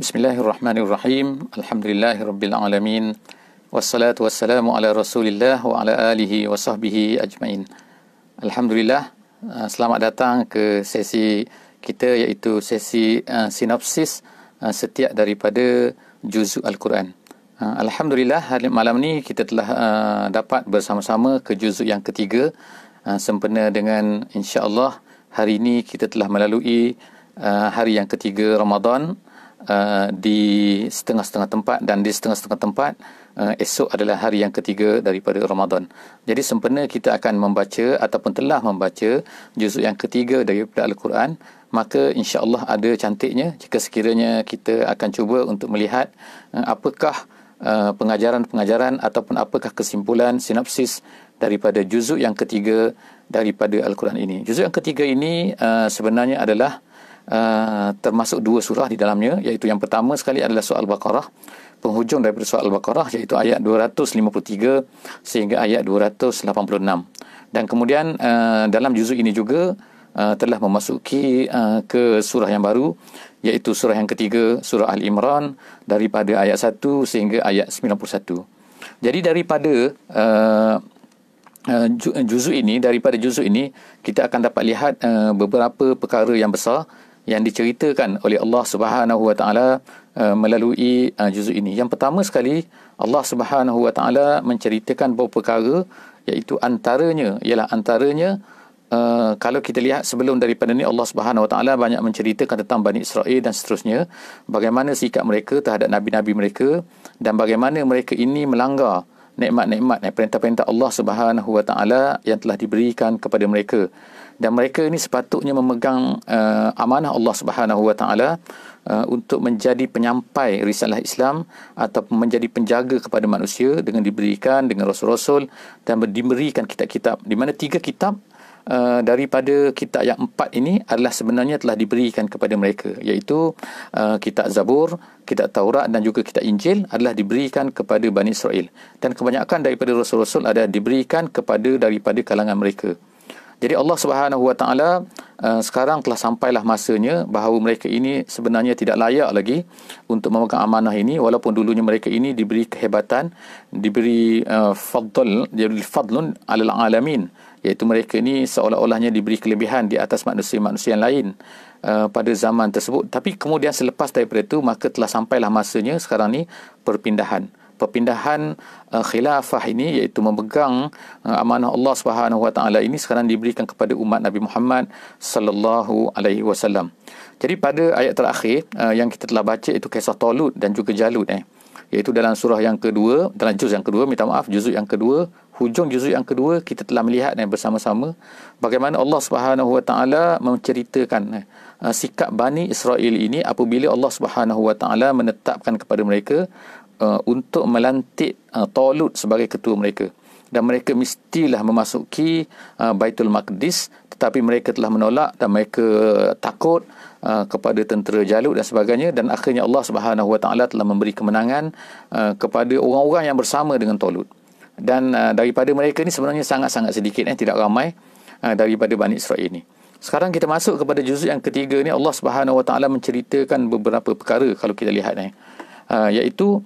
Bismillahirrahmanirrahim. Alhamdulillahirrabbilalamin. Wassalatu wassalamu ala rasulillah wa ala alihi wa sahbihi ajmain. Alhamdulillah. Uh, selamat datang ke sesi kita iaitu sesi uh, sinopsis uh, setiap daripada juzuk Al-Quran. Alhamdulillah hari malam ni kita telah dapat bersama-sama ke juzuk yang ketiga sempena dengan insya-Allah hari ini kita telah melalui hari yang ketiga Ramadan uh, di setengah-setengah tempat dan di setengah-setengah tempat uh, esok adalah hari yang ketiga daripada Ramadan. Jadi sempena kita akan membaca ataupun telah membaca juzuk yang ketiga daripada Al-Quran, maka insya-Allah ada cantiknya jika sekiranya kita akan cuba untuk melihat uh, apakah uh, pengajaran-pengajaran ataupun apakah kesimpulan sinopsis daripada juzuk yang ketiga daripada Al-Quran ini. Juzuk yang ketiga ini uh, sebenarnya adalah Ah, termasuk dua surah di dalamnya iaitu yang pertama sekali adalah surah al-baqarah penghujung daripada surah al-baqarah iaitu ayat 253 sehingga ayat 286 dan kemudian uh, dalam juzuk ini juga uh, telah memasuki uh, ke surah yang baru iaitu surah yang ketiga surah al-imran daripada ayat 1 sehingga ayat 91 jadi daripada uh, Uh, juzuk ini daripada juzuk ini kita akan dapat lihat uh, beberapa perkara yang besar yang diceritakan oleh Allah Subhanahu Wa Taala eh, melalui uh, juzuk ini. Yang pertama sekali Allah Subhanahu Wa Taala menceritakan beberapa perkara iaitu antaranya ialah antaranya uh, kalau kita lihat sebelum daripada ini Allah Subhanahu Wa Taala banyak menceritakan tentang Bani Israel dan seterusnya bagaimana sikap mereka terhadap nabi-nabi mereka dan bagaimana mereka ini melanggar nikmat-nikmat dan perintah-perintah Allah Subhanahu Wa Taala yang telah diberikan kepada mereka dan mereka ini sepatutnya memegang uh, amanah Allah Subhanahu wa taala eh, untuk menjadi penyampai risalah Islam atau menjadi penjaga kepada manusia dengan diberikan dengan rasul-rasul dan diberikan kitab-kitab di mana tiga kitab Uh, daripada kitab yang empat ini adalah sebenarnya telah diberikan kepada mereka iaitu uh, kitab Zabur, kitab Taurat dan juga kitab Injil adalah diberikan kepada Bani Israel dan kebanyakan daripada rasul-rasul ada diberikan kepada daripada kalangan mereka. Jadi Allah Subhanahu Wa Taala eh, sekarang telah sampailah masanya bahawa mereka ini sebenarnya tidak layak lagi untuk memegang amanah ini walaupun dulunya mereka ini diberi kehebatan diberi uh, fadl diberi fadlun alal alamin iaitu mereka ini seolah-olahnya diberi kelebihan di atas manusia-manusia yang lain uh, pada zaman tersebut tapi kemudian selepas daripada itu maka telah sampailah masanya sekarang ni perpindahan perpindahan uh, khilafah ini iaitu memegang uh, amanah Allah Subhanahu Wa Taala ini sekarang diberikan kepada umat Nabi Muhammad sallallahu alaihi wasallam. Jadi pada ayat terakhir uh, yang kita telah baca itu kisah Talut dan juga Jalut eh iaitu dalam surah yang kedua dalam juz yang kedua minta maaf juzuk yang kedua hujung juzuk yang kedua kita telah melihat eh, bersama-sama bagaimana Allah Subhanahu Wa Taala menceritakan eh, sikap Bani Israel ini apabila Allah Subhanahu menetapkan kepada mereka uh, untuk melantik uh, Tolut sebagai ketua mereka dan mereka mestilah memasuki uh, Baitul Maqdis tetapi mereka telah menolak dan mereka takut uh, kepada tentera Jalut dan sebagainya dan akhirnya Allah Subhanahu telah memberi kemenangan uh, kepada orang-orang yang bersama dengan Tolud, dan uh, daripada mereka ni sebenarnya sangat-sangat sedikit eh tidak ramai uh, daripada Bani Israel ini sekarang kita masuk kepada juzuk yang ketiga ni Allah Subhanahu Wa Taala menceritakan beberapa perkara kalau kita lihat ni eh. Uh, iaitu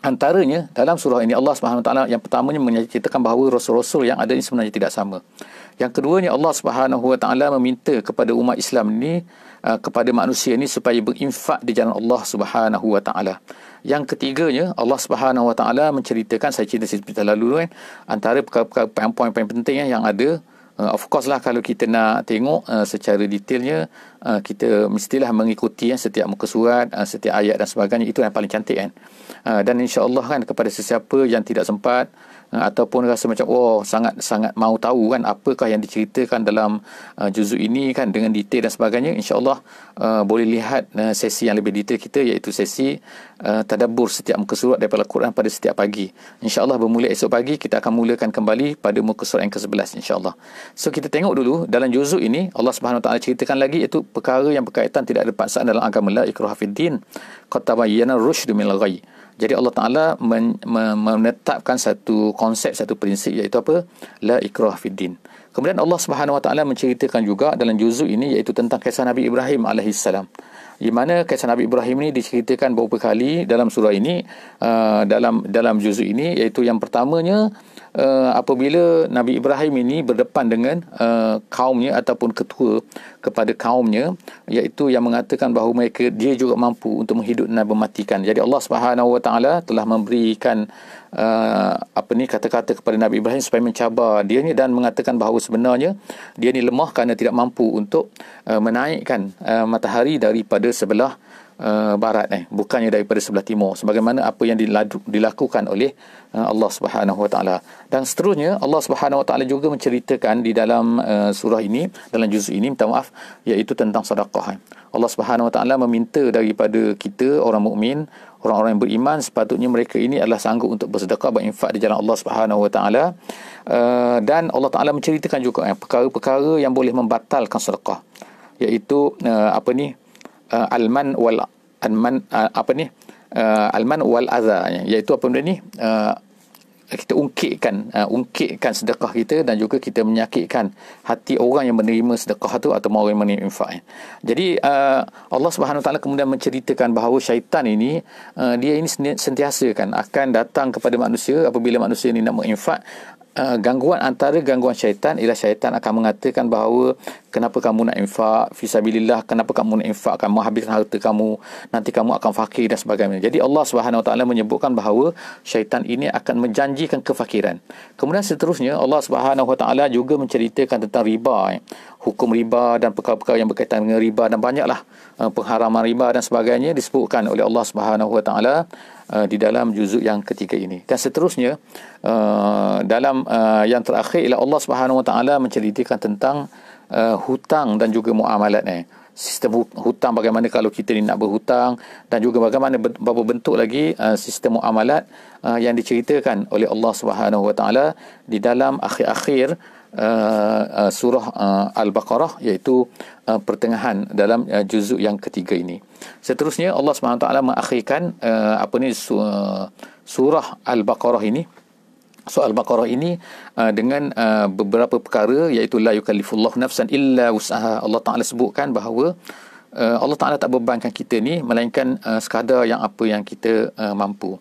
antaranya dalam surah ini Allah Subhanahu taala yang pertamanya menceritakan bahawa rasul-rasul yang ada ini sebenarnya tidak sama. Yang keduanya Allah Subhanahu wa taala meminta kepada umat Islam ini uh, kepada manusia ini supaya berinfak di jalan Allah Subhanahu wa taala. Yang ketiganya Allah Subhanahu wa taala menceritakan saya cerita sedikit lalu kan antara perkara-perkara poin-poin penting eh, yang ada uh, of course lah kalau kita nak tengok uh, secara detailnya uh, kita mestilah mengikuti ya, setiap muka surat uh, setiap ayat dan sebagainya itu yang paling cantik kan uh, dan Allah kan kepada sesiapa yang tidak sempat uh, Ha, ataupun rasa macam wah oh, sangat sangat mau tahu kan apakah yang diceritakan dalam uh, juzuk ini kan dengan detail dan sebagainya insyaallah uh, boleh lihat uh, sesi yang lebih detail kita iaitu sesi uh, tadabbur setiap muka surat daripada Quran pada setiap pagi insyaallah bermula esok pagi kita akan mulakan kembali pada muka surat yang ke-11 insyaallah so kita tengok dulu dalam juzuk ini Allah Subhanahu taala ceritakan lagi iaitu perkara yang berkaitan tidak ada paksaan dalam agama la ikrah fid din qad tabayyana minal ghayy jadi Allah Taala men, me, menetapkan satu konsep satu prinsip iaitu apa? La ikrah fiddin. Kemudian Allah Subhanahu Wa Taala menceritakan juga dalam juzuk ini iaitu tentang kisah Nabi Ibrahim alaihi salam. Di mana kisah Nabi Ibrahim ini diceritakan beberapa kali dalam surah ini uh, dalam dalam juzuk ini iaitu yang pertamanya uh, apabila Nabi Ibrahim ini berdepan dengan uh, kaumnya ataupun ketua kepada kaumnya iaitu yang mengatakan bahawa mereka dia juga mampu untuk menghidup dan mematikan. Jadi Allah Subhanahu Wa Taala telah memberikan uh, apa ni kata-kata kepada Nabi Ibrahim supaya mencabar dia ni dan mengatakan bahawa sebenarnya dia ni lemah kerana tidak mampu untuk uh, menaikkan uh, matahari daripada sebelah Eh, barat eh bukannya daripada sebelah timur sebagaimana apa yang diladu, dilakukan oleh uh, Allah Subhanahu Wa dan seterusnya Allah Subhanahu Wa juga menceritakan di dalam uh, surah ini dalam juz ini minta maaf iaitu tentang sedekah eh. Allah Subhanahu Wa Taala meminta daripada kita orang mukmin orang-orang yang beriman sepatutnya mereka ini adalah sanggup untuk bersedekah berinfak di jalan Allah Subhanahu Wa Taala dan Allah Taala menceritakan juga eh, perkara-perkara yang boleh membatalkan sedekah iaitu uh, apa ni uh, alman wal alman uh, apa ni uh, alman wal aza ya. iaitu apa benda ni uh, kita ungkitkan uh, ungkitkan sedekah kita dan juga kita menyakitkan hati orang yang menerima sedekah tu atau orang yang menerima infak ya. jadi uh, Allah Subhanahu taala kemudian menceritakan bahawa syaitan ini uh, dia ini sentiasa kan akan datang kepada manusia apabila manusia ini nak menginfak uh, gangguan antara gangguan syaitan ialah syaitan akan mengatakan bahawa kenapa kamu nak infak fisabilillah kenapa kamu nak infak akan menghabiskan harta kamu nanti kamu akan fakir dan sebagainya jadi Allah Subhanahu Wa Taala menyebutkan bahawa syaitan ini akan menjanjikan kefakiran kemudian seterusnya Allah Subhanahu Wa Taala juga menceritakan tentang riba eh. hukum riba dan perkara-perkara yang berkaitan dengan riba dan banyaklah uh, pengharaman riba dan sebagainya disebutkan oleh Allah Subhanahu Wa Taala Uh, di dalam juzuk yang ketiga ini dan seterusnya uh, dalam uh, yang terakhir ialah Allah Subhanahu Wa Taala menceritakan tentang uh, hutang dan juga muamalatnya eh. sistem hutang bagaimana kalau kita ni nak berhutang dan juga bagaimana beberapa bentuk lagi uh, sistem muamalat uh, yang diceritakan oleh Allah Subhanahu Wa Taala di dalam akhir-akhir Uh, uh, surah uh, al-baqarah iaitu uh, pertengahan dalam uh, juzuk yang ketiga ini seterusnya Allah SWT mengakhirkan uh, apa ni surah al-baqarah ini surah al-baqarah ini uh, dengan uh, beberapa perkara iaitu la yukallifullahu nafsan illa wus'aha Allah Taala sebutkan bahawa uh, Allah Taala tak bebankan kita ni melainkan uh, sekadar yang apa yang kita uh, mampu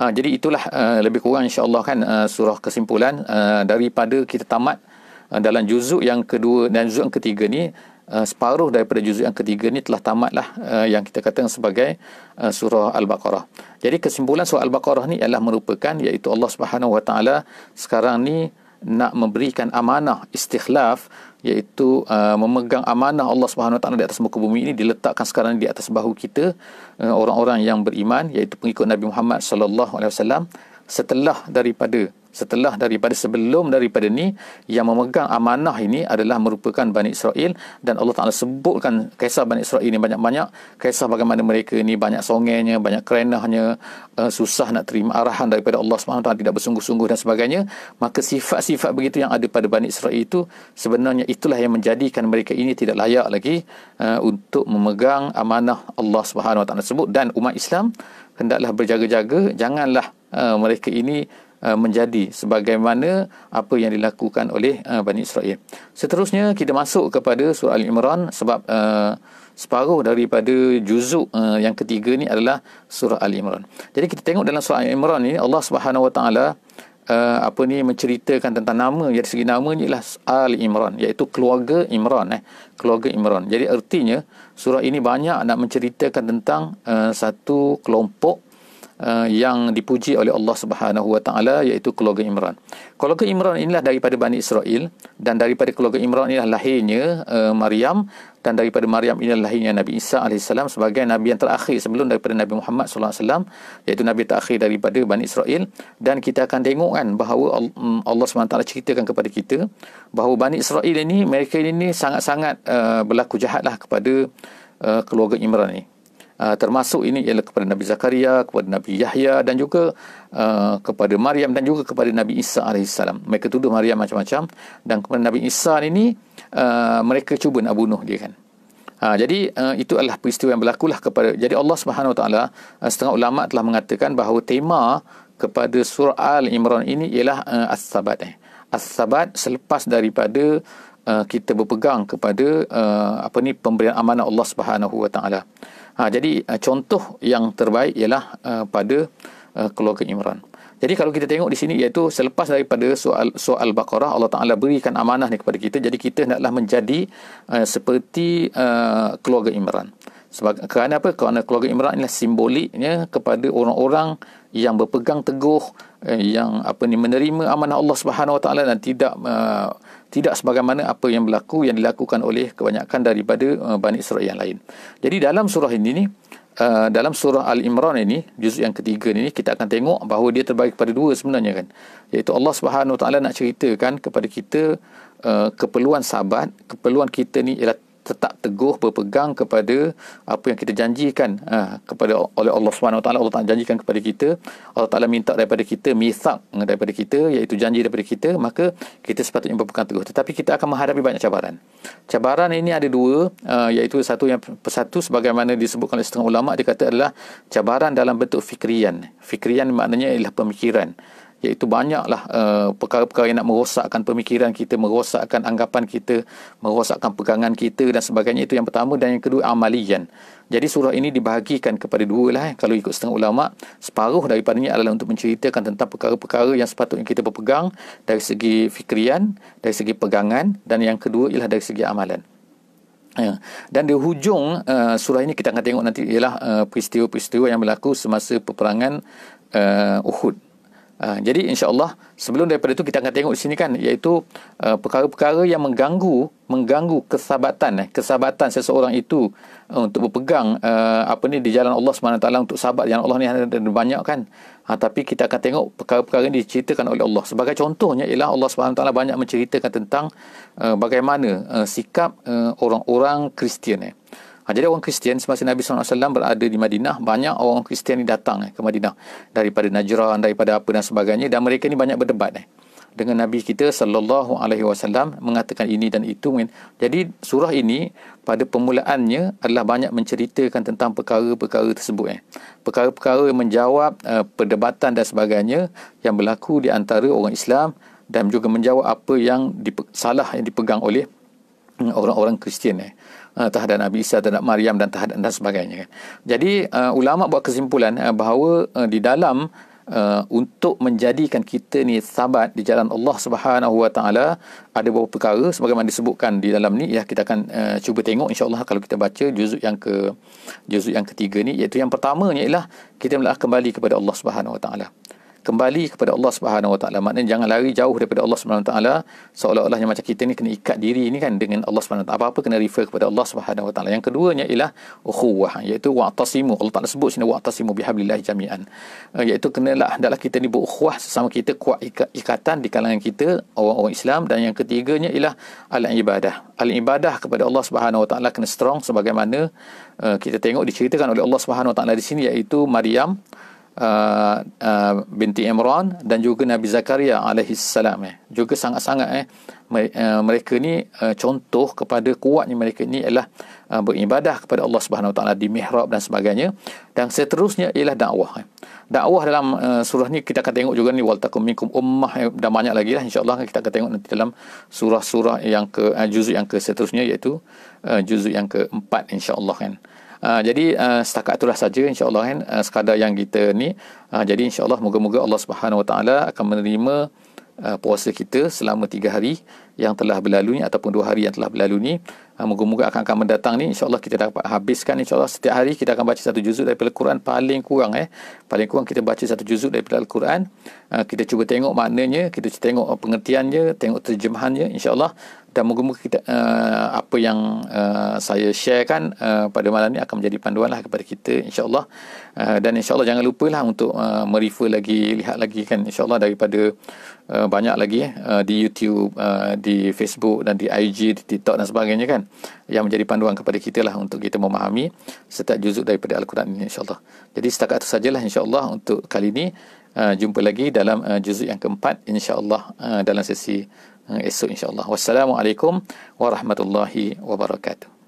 Ha, jadi itulah uh, lebih kurang insya-Allah kan uh, surah kesimpulan uh, daripada kita tamat uh, dalam juzuk yang kedua dan juzuk yang ketiga ni uh, separuh daripada juzuk yang ketiga ni telah tamatlah uh, yang kita katakan sebagai uh, surah al-Baqarah. Jadi kesimpulan surah al-Baqarah ni ialah merupakan iaitu Allah Subhanahu Wa Taala sekarang ni nak memberikan amanah istikhlaf iaitu uh, memegang amanah Allah Subhanahu Wa Taala di atas muka bumi ini diletakkan sekarang di atas bahu kita uh, orang-orang yang beriman iaitu pengikut Nabi Muhammad sallallahu alaihi wasallam setelah daripada setelah daripada sebelum daripada ni yang memegang amanah ini adalah merupakan Bani Israel dan Allah Ta'ala sebutkan kisah Bani Israel ini banyak-banyak kisah bagaimana mereka ini banyak songenya banyak kerenahnya eh, susah nak terima arahan daripada Allah SWT tidak bersungguh-sungguh dan sebagainya maka sifat-sifat begitu yang ada pada Bani Israel itu sebenarnya itulah yang menjadikan mereka ini tidak layak lagi eh, untuk memegang amanah Allah SWT sebut dan umat Islam hendaklah berjaga-jaga janganlah eh, mereka ini Uh, menjadi sebagaimana apa yang dilakukan oleh uh, Bani Israel. Seterusnya kita masuk kepada surah Al-Imran sebab uh, separuh daripada juzuk uh, yang ketiga ni adalah surah Al-Imran. Jadi kita tengok dalam surah Al-Imran ni Allah Subhanahu Wa Taala uh, apa ni menceritakan tentang nama dari segi nama ni ialah Al-Imran iaitu keluarga Imran eh keluarga Imran. Jadi ertinya surah ini banyak nak menceritakan tentang uh, satu kelompok Uh, yang dipuji oleh Allah Subhanahu Wa Taala iaitu keluarga Imran. Keluarga Imran inilah daripada Bani Israel dan daripada keluarga Imran inilah lahirnya uh, Maryam dan daripada Maryam inilah lahirnya Nabi Isa alaihissalam sebagai nabi yang terakhir sebelum daripada Nabi Muhammad sallallahu alaihi wasallam iaitu nabi terakhir daripada Bani Israel dan kita akan tengok kan bahawa mm, Allah Subhanahu Wa Taala ceritakan kepada kita bahawa Bani Israel ini mereka ini sangat-sangat uh, berlaku jahatlah kepada uh, keluarga Imran ini. Ah, termasuk ini ialah kepada Nabi Zakaria, kepada Nabi Yahya dan juga uh, kepada Maryam dan juga kepada Nabi Isa alaihissalam. Mereka tuduh Maryam macam-macam dan kepada Nabi Isa ini uh, mereka cuba nak bunuh dia kan. Ha, jadi uh, itu adalah peristiwa yang berlaku lah kepada jadi Allah Subhanahu Wa Taala uh, setengah ulama telah mengatakan bahawa tema kepada surah Al-Imran ini ialah uh, as-sabat. Eh. As-sabat selepas daripada uh, kita berpegang kepada uh, apa ni pemberian amanah Allah Subhanahu Wa Taala. Ha, jadi uh, contoh yang terbaik ialah uh, pada uh, keluarga Imran. Jadi kalau kita tengok di sini iaitu selepas daripada soal soal Baqarah Allah Taala berikan amanah ni kepada kita jadi kita hendaklah menjadi uh, seperti uh, keluarga Imran. Sebab kerana apa? Kerana keluarga Imran ialah simboliknya kepada orang-orang yang berpegang teguh eh, yang apa ni menerima amanah Allah Subhanahu Wa Taala dan tidak uh, tidak sebagaimana apa yang berlaku yang dilakukan oleh kebanyakan daripada uh, Bani Israel yang lain. Jadi dalam surah ini ni uh, dalam surah Al-Imran ini juz yang ketiga ini kita akan tengok bahawa dia terbaik kepada dua sebenarnya kan. Iaitu Allah Subhanahu Wa Taala nak ceritakan kepada kita uh, keperluan sahabat, keperluan kita ni ialah tetap teguh berpegang kepada apa yang kita janjikan uh, kepada oleh Allah SWT Allah Ta'ala janjikan kepada kita Allah Ta'ala minta daripada kita misak daripada kita iaitu janji daripada kita maka kita sepatutnya berpegang teguh tetapi kita akan menghadapi banyak cabaran cabaran ini ada dua uh, iaitu satu yang persatu sebagaimana disebutkan oleh setengah ulama dia kata adalah cabaran dalam bentuk fikrian fikrian maknanya ialah pemikiran iaitu banyaklah uh, perkara-perkara yang nak merosakkan pemikiran kita, merosakkan anggapan kita, merosakkan pegangan kita dan sebagainya itu yang pertama dan yang kedua amalian. Jadi surah ini dibahagikan kepada dua lah eh. kalau ikut setengah ulama, separuh daripadanya adalah untuk menceritakan tentang perkara-perkara yang sepatutnya kita berpegang dari segi fikrian, dari segi pegangan dan yang kedua ialah dari segi amalan. Ya. Dan di hujung uh, surah ini kita akan tengok nanti ialah uh, peristiwa-peristiwa yang berlaku semasa peperangan uh, Uhud. Ha, jadi insyaallah sebelum daripada itu kita akan tengok di sini kan iaitu uh, perkara-perkara yang mengganggu mengganggu kesabatan eh, kesabatan seseorang itu uh, untuk berpegang uh, apa ni di jalan Allah SWT untuk sahabat yang Allah ni ada banyak kan ha, tapi kita akan tengok perkara-perkara ini diceritakan oleh Allah sebagai contohnya ialah Allah SWT banyak menceritakan tentang uh, bagaimana uh, sikap uh, orang-orang Kristian eh. Ha, jadi orang Kristian semasa Nabi SAW berada di Madinah, banyak orang Kristian ni datang eh, ke Madinah daripada Najran, daripada apa dan sebagainya dan mereka ni banyak berdebat eh, dengan Nabi kita sallallahu alaihi wasallam mengatakan ini dan itu. Jadi surah ini pada permulaannya adalah banyak menceritakan tentang perkara-perkara tersebut eh. Perkara-perkara yang menjawab uh, perdebatan dan sebagainya yang berlaku di antara orang Islam dan juga menjawab apa yang salah yang dipegang oleh orang-orang Kristian eh, eh terhadap Nabi Isa terhadap Maryam dan terhadap dan sebagainya kan. Jadi uh, ulama buat kesimpulan uh, bahawa uh, di dalam uh, untuk menjadikan kita ni sahabat di jalan Allah Subhanahu Wa Taala ada beberapa perkara sebagaimana disebutkan di dalam ni ya kita akan uh, cuba tengok insya-Allah kalau kita baca juzuk yang ke juzuk yang ketiga ni iaitu yang pertamanya ialah kita melah kembali kepada Allah Subhanahu Wa Taala kembali kepada Allah Subhanahu Wa Taala. Maknanya jangan lari jauh daripada Allah Subhanahu Wa Taala seolah-olah macam kita ni kena ikat diri ni kan dengan Allah Subhanahu Wa Taala. Apa-apa kena refer kepada Allah Subhanahu Wa Taala. Yang keduanya ialah ukhuwah iaitu wa'tasimu. Allah Taala sebut sini wa'tasimu bihablillah jami'an. Uh, iaitu kenalah hendaklah kita ni berukhuwah sesama kita kuat ikatan di kalangan kita orang-orang Islam dan yang ketiganya ialah al-ibadah. Al-ibadah kepada Allah Subhanahu Wa Taala kena strong sebagaimana eh, kita tengok diceritakan oleh Allah Subhanahu Wa Taala di sini iaitu Maryam Uh, uh, binti Imran dan juga Nabi Zakaria alaihi salam eh. Juga sangat-sangat eh uh, mereka ni uh, contoh kepada kuatnya mereka ni ialah uh, beribadah kepada Allah Subhanahu Wa Taala di mihrab dan sebagainya dan seterusnya ialah dakwah. Eh. Dakwah dalam uh, surah ni kita akan tengok juga ni wal minkum ummah eh, dan banyak lagi lah insyaallah kita akan tengok nanti dalam surah-surah yang ke uh, juzuk yang ke seterusnya iaitu uh, juzuk yang keempat insyaallah kan. Eh. Ah, jadi uh, setakat itulah saja insyaallah kan uh, sekadar yang kita ni uh, jadi insyaallah moga-moga Allah Subhanahu Wa Taala akan menerima uh, puasa kita selama 3 hari yang telah berlalu ni ataupun 2 hari yang telah berlalu ni uh, moga-moga akan akan mendatang ni insyaallah kita dapat habiskan insyaallah setiap hari kita akan baca satu juzuk daripada al-Quran paling kurang eh paling kurang kita baca satu juzuk daripada al-Quran uh, kita cuba tengok maknanya kita cuba tengok pengertiannya tengok terjemahannya insyaallah dan moga-moga kita uh, apa yang uh, saya sharekan uh, pada malam ni akan menjadi panduanlah kepada kita insyaallah uh, dan insyaallah jangan lupalah untuk uh, merefer lagi lihat lagi kan insyaallah daripada uh, banyak lagi uh, di YouTube uh, di Facebook dan di IG di TikTok dan sebagainya kan yang menjadi panduan kepada kita lah untuk kita memahami setiap juzuk daripada al-Quran ini insyaallah jadi setakat itu sajalah insyaallah untuk kali ini uh, jumpa lagi dalam uh, juzuk yang keempat insyaallah uh, dalam sesi esok insyaAllah. Wassalamualaikum warahmatullahi wabarakatuh.